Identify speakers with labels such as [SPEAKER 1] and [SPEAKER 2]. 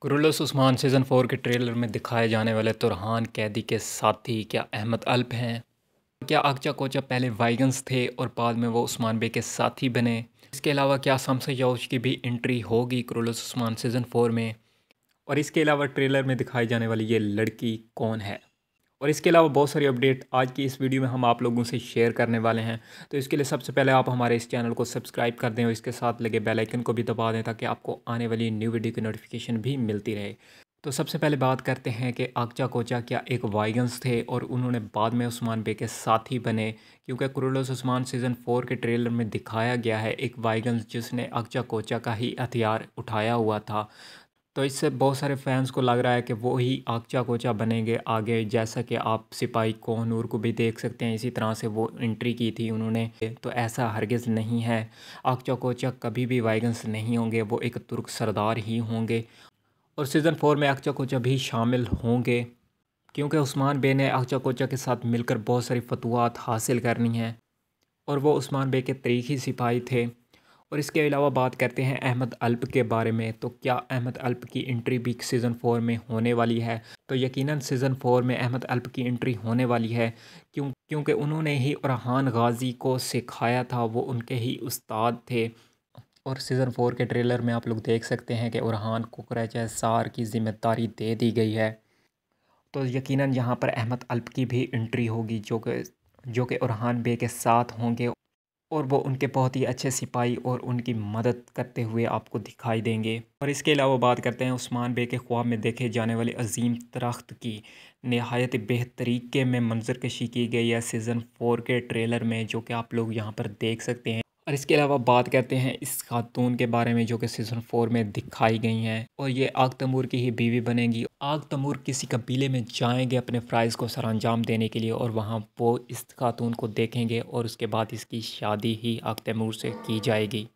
[SPEAKER 1] कुरलस Osman season four के trailer में दिखाए जाने वाले तुरहान कैदी के साथी क्या अहमद अल्प हैं क्या आगचा कोचा पहले वाइगन्स थे और बाद में वो उस्मान बे के साथी बने इसके अलावा क्या समसा यौश की भी एंट्री होगी क्रुलस उस्मान सीज़न फोर में और इसके अलावा ट्रेलर में दिखाई जाने वाली ये लड़की कौन है और इसके अलावा बहुत सारी अपडेट आज की इस वीडियो में हम आप लोगों से शेयर करने वाले हैं तो इसके लिए सबसे पहले आप हमारे इस चैनल को सब्सक्राइब कर दें और इसके साथ लगे बेल आइकन को भी दबा दें ताकि आपको आने वाली न्यू वीडियो की नोटिफिकेशन भी मिलती रहे तो सबसे पहले बात करते हैं कि आगचा कोचा क्या एक वाइगन्स थे और उन्होंने बाद में उस्मान बे के साथी बने क्योंकि कुरलोस उस्मान सीज़न फोर के ट्रेलर में दिखाया गया है एक वाइगन्स जिसने आगचा कोचा का ही हथियार उठाया हुआ था तो इससे बहुत सारे फैंस को लग रहा है कि वो ही आगचा कोचा बनेंगे आगे जैसा कि आप सिपाही कोहनूर को भी देख सकते हैं इसी तरह से वो एंट्री की थी उन्होंने तो ऐसा हरगिज़ नहीं है आगचा कोचा कभी भी वाइगन्स नहीं होंगे वो एक तुर्क सरदार ही होंगे और सीज़न फोर में आगचा कोचा भी शामिल होंगे क्योंकि उस्मान बे ने आगचा कोचा के साथ मिलकर बहुत सारी फतवाहत हासिल करनी है और वो उस्मान बे के तरीकी सिपाही थे और इसके अलावा बात करते हैं अहमद अल्प के बारे में तो क्या अहमद अल्प की एंट्री भी सीज़न फोर में होने वाली है तो यकीनन सीज़न फोर में अहमद अल्प की एंट्री होने वाली है क्यों क्योंकि उन्होंने ही रहान गाजी को सिखाया था वो उनके ही उस्ताद थे और सीज़न फोर के ट्रेलर में आप लोग देख सकते हैं कि उरहान को सार की ज़िम्मेदारी दे दी गई है तो यकीनन यहाँ पर अहमद अल्प की भी एंट्री होगी जो कि जो कि उरहान बे के साथ होंगे और वो उनके बहुत ही अच्छे सिपाही और उनकी मदद करते हुए आपको दिखाई देंगे और इसके अलावा बात करते हैं उस्मान बे के ख्वाब में देखे जाने वाले अजीम दरख्त की नहायत बेहतरीके में मंजर कशी की गई है सीज़न फोर के ट्रेलर में जो कि आप लोग यहाँ पर देख सकते हैं और इसके अलावा बात करते हैं इस खातून के बारे में जो कि सीज़न फोर में दिखाई गई हैं और ये आग तमूर की ही बीवी बनेगी आग तमूर किसी कबीले में जाएंगे अपने फ़्राइज़ को अंजाम देने के लिए और वहाँ वो इस खातून को देखेंगे और उसके बाद इसकी शादी ही आग तमूर से की जाएगी